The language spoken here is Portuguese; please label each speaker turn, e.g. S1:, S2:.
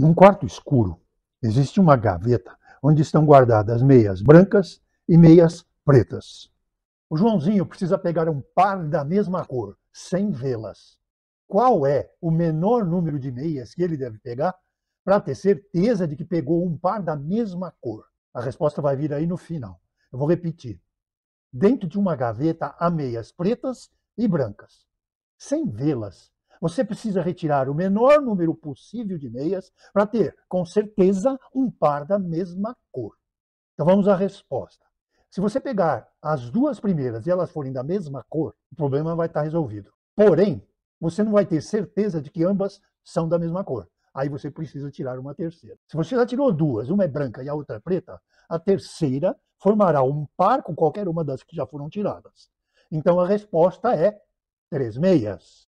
S1: Num quarto escuro existe uma gaveta onde estão guardadas meias brancas e meias pretas. O Joãozinho precisa pegar um par da mesma cor, sem vê-las. Qual é o menor número de meias que ele deve pegar para ter certeza de que pegou um par da mesma cor? A resposta vai vir aí no final. Eu vou repetir. Dentro de uma gaveta há meias pretas e brancas. Sem vê-las, você precisa retirar o menor número possível de meias para ter, com certeza, um par da mesma cor. Então vamos à resposta. Se você pegar as duas primeiras e elas forem da mesma cor, o problema vai estar tá resolvido. Porém, você não vai ter certeza de que ambas são da mesma cor. Aí você precisa tirar uma terceira. Se você já tirou duas, uma é branca e a outra é preta, a terceira formará um par com qualquer uma das que já foram tiradas. Então a resposta é três meias.